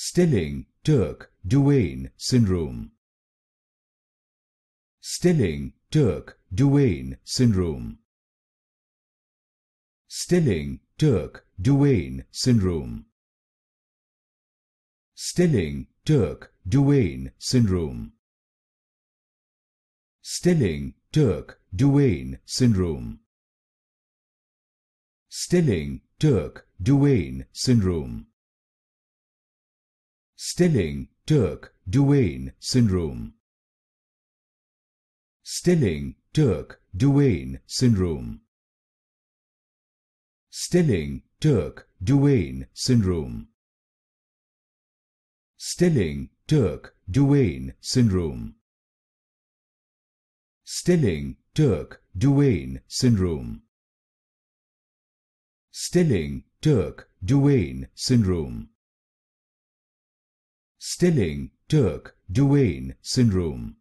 Stilling-Turk Duane syndrome. Stilling-Turk Duane syndrome. Stilling-Turk Duane syndrome. Stilling-Turk Duane syndrome. Stilling-Turk Duane syndrome. Stilling-Turk Duane syndrome. Stilling-Turk Duane syndrome. Stilling-Turk Duane syndrome. Stilling-Turk Duane syndrome. Stilling-Turk Duane syndrome. Stilling-Turk Duane syndrome. Stilling-Turk Duane syndrome. Stilling-Turk-Duane syndrome